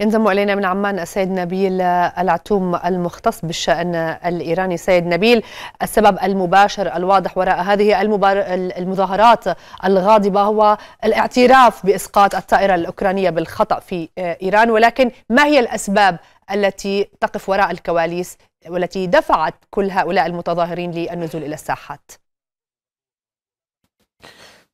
ينضم الينا من عمان السيد نبيل العتوم المختص بالشان الايراني سيد نبيل السبب المباشر الواضح وراء هذه المظاهرات الغاضبه هو الاعتراف باسقاط الطائره الاوكرانيه بالخطا في ايران ولكن ما هي الاسباب التي تقف وراء الكواليس والتي دفعت كل هؤلاء المتظاهرين للنزول الى الساحات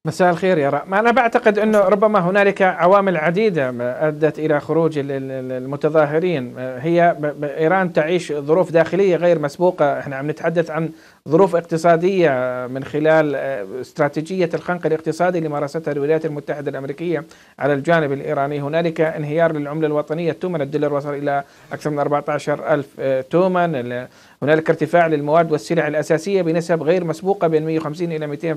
مساء الخير يا رأى. ما أنا بعتقد أنه ربما هنالك عوامل عديدة أدت إلى خروج المتظاهرين هي إيران تعيش ظروف داخلية غير مسبوقة إحنا عم نتحدث عن ظروف اقتصادية من خلال آه، استراتيجية الخنق الاقتصادي اللي مارستها الولايات المتحدة الأمريكية على الجانب الإيراني هنالك انهيار للعملة الوطنية تومن الدولار وصل إلى أكثر من 14 ألف آه، تومن هنالك ارتفاع للمواد والسلع الأساسية بنسب غير مسبوقة بين 150 إلى 200%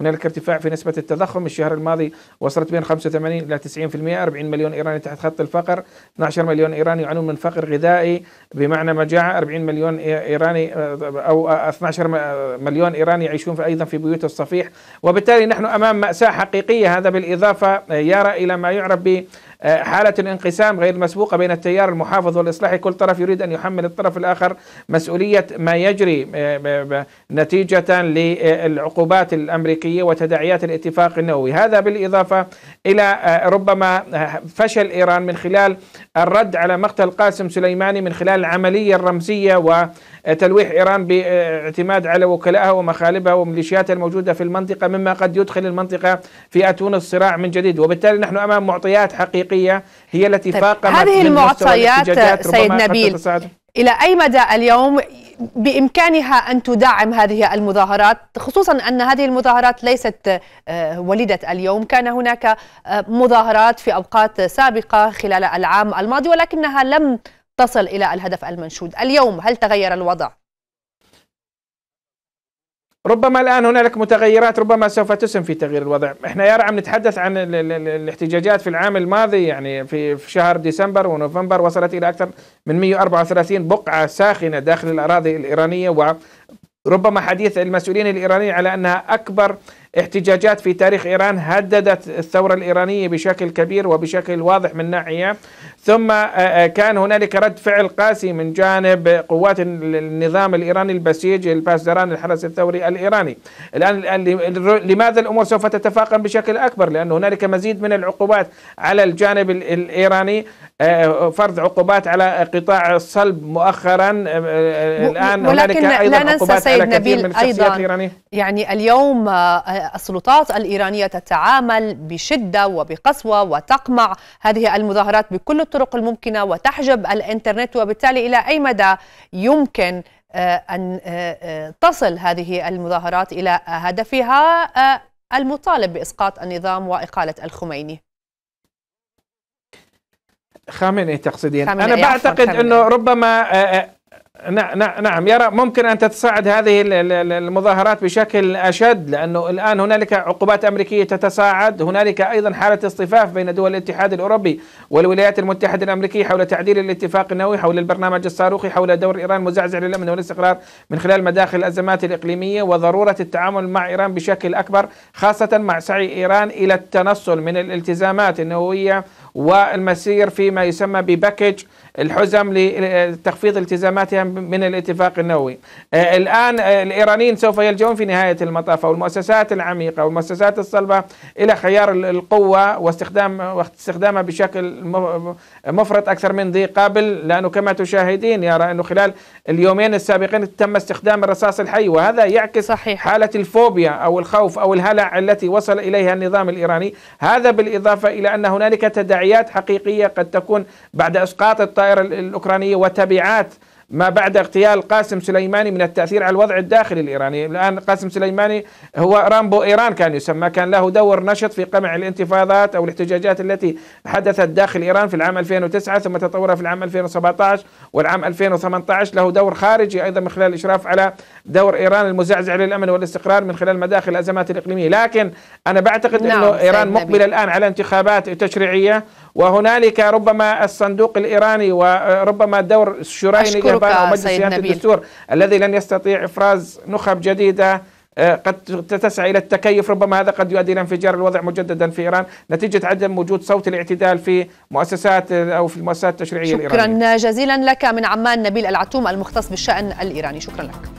هنالك ارتفاع في نسبة التضخم الشهر الماضي وصلت بين 85 إلى 90% 40 مليون إيراني تحت خط الفقر 12 مليون إيراني يعانون من فقر غذائي بمعنى مجاعة 40 مليون إيراني آه، أو 12 مليون إيراني يعيشون في أيضا في بيوت الصفيح وبالتالي نحن أمام مأساة حقيقية هذا بالإضافة يرى إلى ما يعرف آه، حالة الانقسام غير المسبوقة بين التيار المحافظ والإصلاحي كل طرف يريد أن يحمل الطرف الآخر مسؤولية ما يجري آه، نتيجة للعقوبات الأمريكية وتداعيات الاتفاق النووي هذا بالإضافة إلى آه، ربما فشل إيران من خلال الرد على مقتل قاسم سليماني من خلال العملية الرمزية وتلويح إيران باعتماد على وكلائها ومخالبها وميليشياتها الموجودة في المنطقة مما قد يدخل المنطقة في أتون الصراع من جديد وبالتالي نحن أمام معطيات حقيقية الحقيقية هي التي طيب، فاقمت هذه المعطيات سيد نبيل إلى أي مدى اليوم بإمكانها أن تدعم هذه المظاهرات خصوصا أن هذه المظاهرات ليست آه، وليدة اليوم كان هناك آه، مظاهرات في أوقات سابقة خلال العام الماضي ولكنها لم تصل إلى الهدف المنشود اليوم هل تغير الوضع؟ ربما الان هنالك متغيرات ربما سوف تسهم في تغيير الوضع، احنا يا عم نتحدث عن ال ال ال الاحتجاجات في العام الماضي يعني في شهر ديسمبر ونوفمبر وصلت الى اكثر من 134 بقعه ساخنه داخل الاراضي الايرانيه وربما حديث المسؤولين الايرانيين على انها اكبر احتجاجات في تاريخ إيران هددت الثورة الإيرانية بشكل كبير وبشكل واضح من ناحية ثم آه، آه، كان هنالك رد فعل قاسي من جانب قوات النظام الإيراني البسيج الباسدران الحرس الثوري الإيراني الآن لماذا الأمور سوف تتفاقم بشكل أكبر لأن هنالك مزيد من العقوبات على الجانب الإيراني آه، فرض عقوبات على قطاع الصلب مؤخرا الآن هنالك أيضا لا ننسى عقوبات سيد على نبيل من أيضا الإيرانية. يعني اليوم السلطات الإيرانية تتعامل بشدة وبقسوة وتقمع هذه المظاهرات بكل الطرق الممكنة وتحجب الإنترنت وبالتالي إلى أي مدى يمكن آه، أن آه، آه، تصل هذه المظاهرات إلى هدفها المطالب بإسقاط النظام وإقالة الخميني خامنئي تقصدين خامنئي انا بعتقد انه ربما نعم يرى ممكن أن تتصاعد هذه المظاهرات بشكل أشد لأنه الآن هنالك عقوبات أمريكية تتصاعد هنالك أيضا حالة اصطفاف بين دول الاتحاد الأوروبي والولايات المتحدة الأمريكية حول تعديل الاتفاق النووي حول البرنامج الصاروخي حول دور إيران مزعزع للأمن والاستقرار من خلال مداخل الأزمات الإقليمية وضرورة التعامل مع إيران بشكل أكبر خاصة مع سعي إيران إلى التنصل من الالتزامات النووية والمسير فيما يسمى بباكج الحزم لتخفيض التزاماتها من الاتفاق النووي آه، الآن آه، الإيرانيين سوف يلجؤون في نهاية المطاف أو المؤسسات العميقة والمؤسسات الصلبة إلى خيار القوة واستخدام واستخدامها بشكل مفرط أكثر من ذي قبل لأنه كما تشاهدين يرى أنه خلال اليومين السابقين تم استخدام الرصاص الحي وهذا يعكس صحيح. حالة الفوبيا أو الخوف أو الهلع التي وصل إليها النظام الإيراني هذا بالإضافة إلى أن هنالك تداعيات حقيقية قد تكون بعد إسقاط الطائرة الأوكرانية وتبعات ما بعد اغتيال قاسم سليماني من التأثير على الوضع الداخلي الإيراني الآن قاسم سليماني هو رامبو إيران كان يسمى كان له دور نشط في قمع الانتفاضات أو الاحتجاجات التي حدثت داخل إيران في العام 2009 ثم تطورها في العام 2017 والعام 2018 له دور خارجي أيضا من خلال الإشراف على دور إيران المزعزع للأمن والاستقرار من خلال مداخل الأزمات الإقليمية لكن أنا بعتقد نعم، أنه إيران مقبلة الآن على انتخابات تشريعية وهنالك ربما الصندوق الايراني وربما آه، دور الشرعي الايراني او مجلس صيانه الدستور الذي لن يستطيع افراز نخب جديده آه، قد تسعى الى التكيف ربما هذا قد يؤدي الى انفجار الوضع مجددا في ايران نتيجه عدم وجود صوت الاعتدال في مؤسسات آه، او في المؤسسات التشريعيه شكرا الايرانيه شكرا جزيلا لك من عمان نبيل العتوم المختص بالشان الايراني شكرا لك